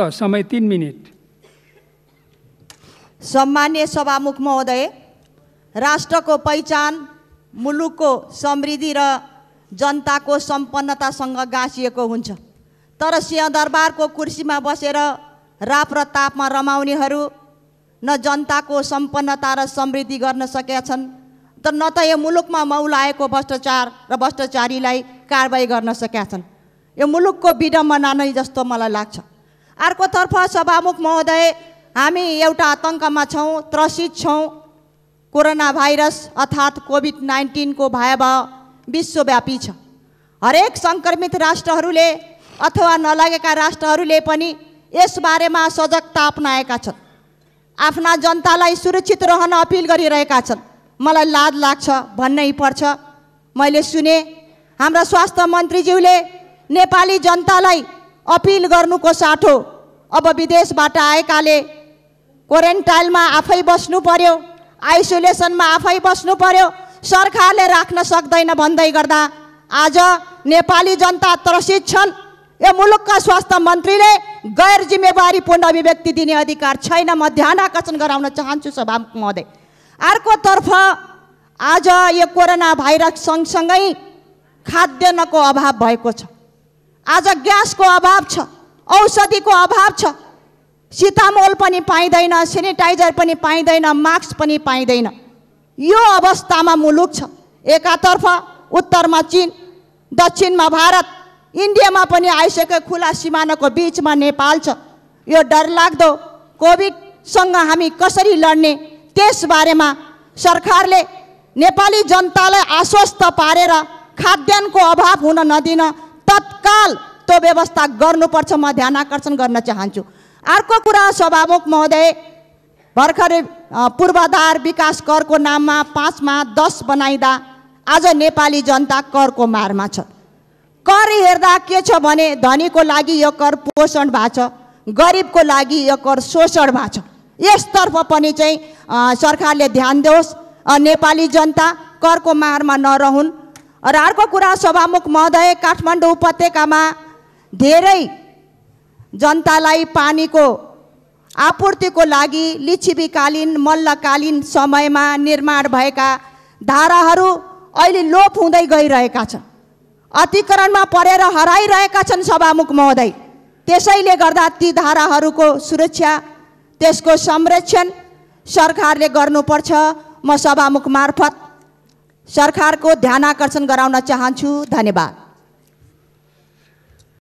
समाप्त समय तिन मिनट सम्मान्य सभामुख महोदय राष्ट्रको पहिचान मुलुकको समृद्धि र जनताको सम्पन्नतासँग गाँसिएको हुन्छ तर सिंहदरबारको कुर्सीमा बसेर राप र तापमा रमाउनेहरू न जनताको सम्पन्नता र समृद्धि गर्न सकेका छन् त न त यो मुलुकमा मौलाएको भ्रष्टाचार र भ्रष्टाचारीलाई कारवाही गर्न सकेका छन् यो मुलुकको विडम्बना नै जस्तो मलाई लाग्छ अर्कोतर्फ सभामुख महोदय हामी एउटा आतङ्कमा छौँ त्रसित छौँ कोरोना भाइरस अर्थात् कोभिड नाइन्टिनको भयावह विश्वव्यापी छ हरेक सङ्क्रमित राष्ट्रहरूले अथवा नलागेका राष्ट्रहरूले पनि यसबारेमा सजगता अपनाएका छन् आफ्ना जनतालाई सुरक्षित रहन अपिल गरिरहेका छन् मलाई लाज लाग्छ भन्नै पर्छ मैले सुने हाम्रा स्वास्थ्य मन्त्रीज्यूले नेपाली जनतालाई अपिल गर्नुको साटो अब विदेशबाट आएकाले क्वारेन्टाइनमा आफै बस्नु पर्यो आइसोलेसनमा आफै बस्नु पर्यो सरकारले राख्न सक्दैन भन्दै गर्दा आज नेपाली जनता त्रसित छन् यो मुलुकका स्वास्थ्य मन्त्रीले गैर जिम्मेवारीपूर्ण अभिव्यक्ति दिने अधिकार छैन म ध्यान आकर्षण गराउन चाहन्छु सभा महोदय अर्कोतर्फ आज यो कोरोना भाइरस सँगसँगै खाद्यान्नको अभाव भएको छ आज ग्यासको अभाव छ औषधिको अभाव छ सितामोल पनि पाइँदैन सेनिटाइजर पनि पाइँदैन मास्क पनि पाइँदैन यो अवस्थामा मुलुक छ एकातर्फ उत्तरमा चिन दक्षिणमा भारत इन्डियामा पनि आइसकेको खुला सिमानाको बिचमा नेपाल छ यो डरलाग्दो कोभिडसँग हामी कसरी लड्ने त्यसबारेमा सरकारले नेपाली जनतालाई आश्वस्त पारेर खाद्यान्नको अभाव हुन नदिन तत्काल त्यो व्यवस्था गर्नुपर्छ म ध्यान आकर्षण गर्न चाहन्छु अर्को कुरा सभामुख महोदय भर्खरै पूर्वाधार विकास करको नाममा पाँचमा दस बनाइँदा आज नेपाली जनता करको मारमा छ कर हेर्दा के छ भने धनीको लागि यो कर पोषण भएको छ गरिबको लागि यो कर शोषण भएको छ यसतर्फ पनि चाहिँ सरकारले ध्यान दियोस् नेपाली जनता करको मारमा नरहुन् र अर्को कुरा सभामुख महोदय काठमाडौँ उपत्यकामा धेरै जनतालाई पानीको आपूर्तिको लागि लिच्छिबीकालीन मल्लकालीन समयमा निर्माण भएका धाराहरू अहिले लोप हुँदै गइरहेका छन् अतिक्रमणमा परेर हराइरहेका छन् सभामुख महोदय त्यसैले गर्दा ती धाराहरूको सुरक्षा त्यसको संरक्षण सरकारले गर्नुपर्छ म सभामुख मार्फत को ध्यान आकर्षण कराने चाहूँ धन्यवाद